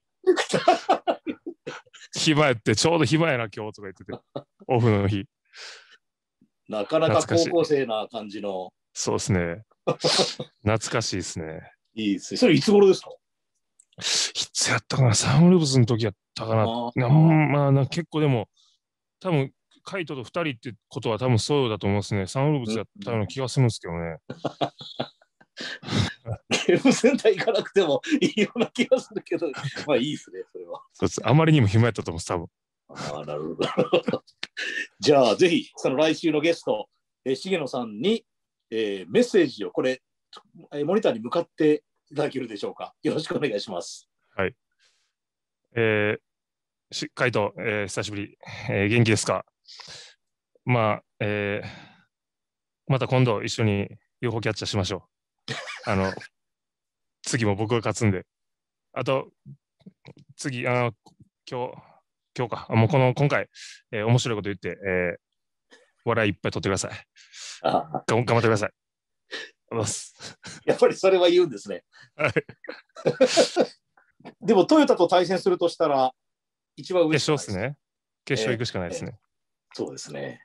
S2: 暇やって、ちょうど暇やな、今日とか言ってて、オフの日。
S1: なかなか高校生な感じの。
S2: そうですね。<laughs> 懐かしいですね。
S1: いいですね。それいつ頃ですか
S2: いつやったかな、サンウルブスの時やったかな。あなまあな、結構でも、多分カイトと2人ってことは多分そうだと思うんですね。サンウルブスやったような気がするんですけどね。
S1: ゲームセンター行かなくてもいいような気がするけど、まあいいですね、それは。そうあまりにも暇
S2: やったと思う、多分
S1: ああ、なるほど。じゃあ、ぜひ、その来週のゲスト、え重野さんにえー、メッセージをこれ、えー、モニターに向かっていただけるでしょうか。よろしくお願いします。
S2: はい。えー、しりと、えー、久しぶり、えー、元気ですか。まあ、えー、また今度一緒に UFO キャッチャーしましょう。<laughs> あの、次も僕が勝つんで。あと、次、あの、今日、今日か、もうこの今回、えー、面白いこと言って、えー、笑いいっぱい取ってください。頑張ってください。
S1: やっぱりそれは言うんですね。はい、でもトヨタと対戦するとしたら、
S2: 一番上決勝ですね。決勝行くしかないですね、えーえー。そうで
S1: すね。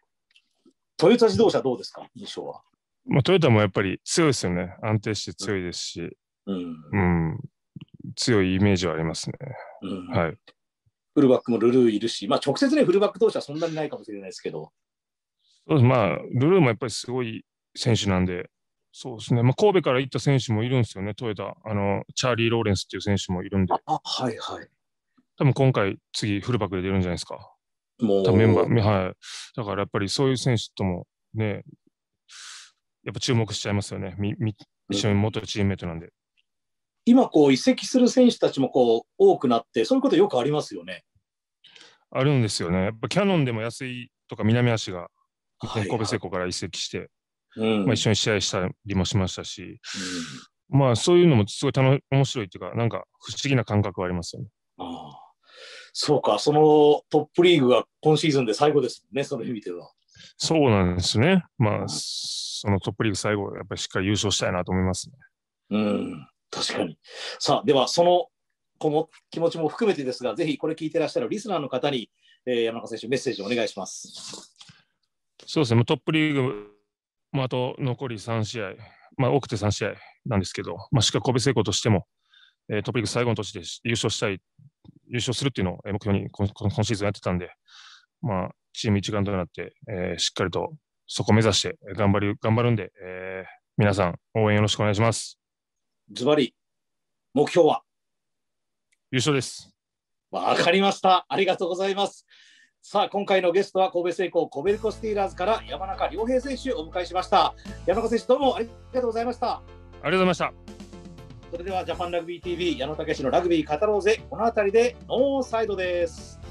S1: トヨタ自動車どうですか、印象は。
S2: まあ、トヨタもやっぱり強いですよね。安定して強いですし、うん、うんうん、強いイメージはありますね。うん、はい、
S1: フルバックもルルーいるし、まあ、直接ね、フルバック同士はそんなにないかもしれないですけど、
S2: そうです、まあ、ルルーもやっぱりすごい選手なんで、そうですね、まあ、神戸から行った選手もいるんですよね、トヨタ、あのチャーリー・ローレンスっていう選手もいるんで、あ
S1: はいはい。
S2: 多分今回、次、フルバックで出るんじゃないですか。もうメンバー、はい。だからやっぱりそういう選手ともね、やっぱ注目しちゃいますよね、みみ一緒に元チームメートなんで。
S1: 今こう移籍する選手たちもこう多くなって、そういうことよくありますよね。
S2: あるんですよね。やっぱキャノンでも安いとか南足が神戸製鋼から移籍して、はいはい、まあ、一緒に試合したりもしましたし、うん、まあそういうのもすごい楽面白いっていうか、なんか不思議な感覚はありますよね。あ
S1: そうか、そのトップリーグが今シーズンで最後ですね、その意味では。
S2: そうなんですね。まあ、そのトップリーグ最後、やっぱりしっかり優勝したいなと思いますね。
S1: うん、確かに。さあ、では、そのこの気持ちも含めてですが、ぜひこれ聞いてらっしゃるリスナーの方に、えー、山中選手、メッセージをお願いします。
S2: そうですね、トップリーグ、まあ、あと残り3試合、まあ、多くて3試合なんですけど、まあ、しっかり神戸製鋼としても、えー、トップリーグ最後の年で優勝したい、優勝するっていうのを目標に今今シーズンやってたんで、まあ、チーム一丸となって、えー、しっかりとそこ目指して頑張る頑張るんで、えー、皆さん応援よろしくお願いします。
S1: ズバリ目標は優勝です。わかりました。ありがとうございます。さあ、今回のゲストは神戸製鋼コベルコスティーラーズから山中亮平選手をお迎えしました。山中選手、どうもありがとうございました。ありがとうございました。それではジャパンラグビー TV 矢野武のラグビー語ろうぜこの辺りでノーサイドです。